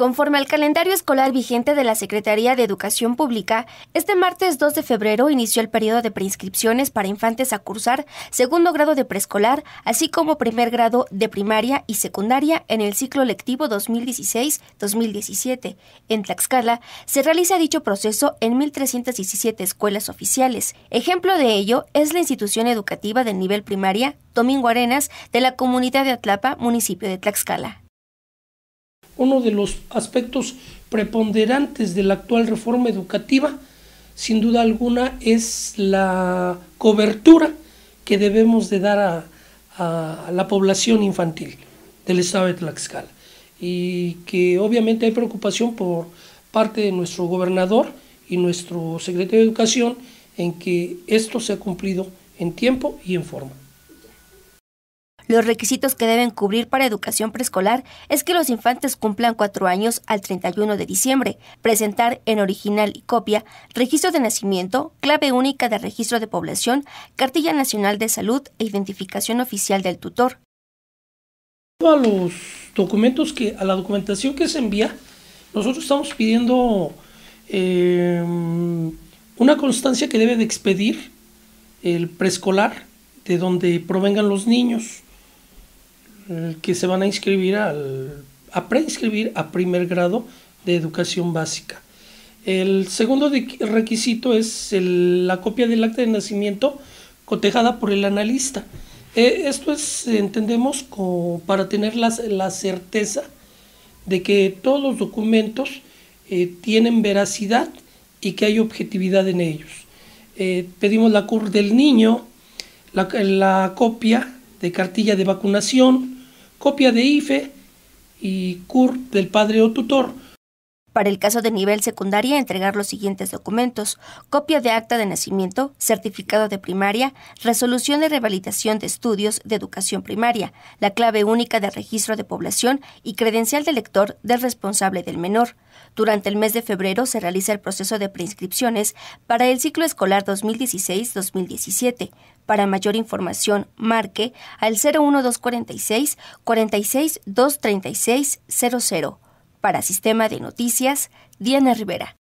Conforme al calendario escolar vigente de la Secretaría de Educación Pública, este martes 2 de febrero inició el periodo de preinscripciones para infantes a cursar segundo grado de preescolar, así como primer grado de primaria y secundaria en el ciclo lectivo 2016-2017. En Tlaxcala se realiza dicho proceso en 1.317 escuelas oficiales. Ejemplo de ello es la institución educativa del nivel primaria Domingo Arenas de la comunidad de Atlapa, municipio de Tlaxcala uno de los aspectos preponderantes de la actual reforma educativa, sin duda alguna, es la cobertura que debemos de dar a, la población infantil del estado de Tlaxcala. Y que obviamente hay preocupación por parte de nuestro gobernador y nuestro secretario de Educación en que esto se ha cumplido en tiempo y en forma. Los requisitos que deben cubrir para educación preescolar es que los infantes cumplan cuatro años al 31 de diciembre, presentar en original y copia registro de nacimiento, clave única de registro de población, cartilla nacional de salud e identificación oficial del tutor. A los documentos que, a la documentación que se envía, nosotros estamos pidiendo em, una constancia que debe de expedir el preescolar de donde provengan los niños que se van a inscribir al, a preinscribir a primer grado de educación básica. El segundo requisito es la copia del acta de nacimiento cotejada por el analista. E, esto es, entendemos, como para tener la, certeza de que todos los documentos eh, tienen veracidad y que hay objetividad en ellos. Eh, pedimos la CUR del niño, la copia de cartilla de vacunación, copia de IFE y CUR del padre o tutor para el caso de nivel secundaria, entregar los siguientes documentos, copia de acta de nacimiento, certificado de primaria, resolución de revalidación de estudios de educación primaria, la clave única de registro de población y credencial de lector del responsable del menor. Durante el mes de febrero se realiza el proceso de preinscripciones para el ciclo escolar 2016-2017. Para mayor información, marque al 01246 4623600 para Sistema de Noticias, Diana Rivera.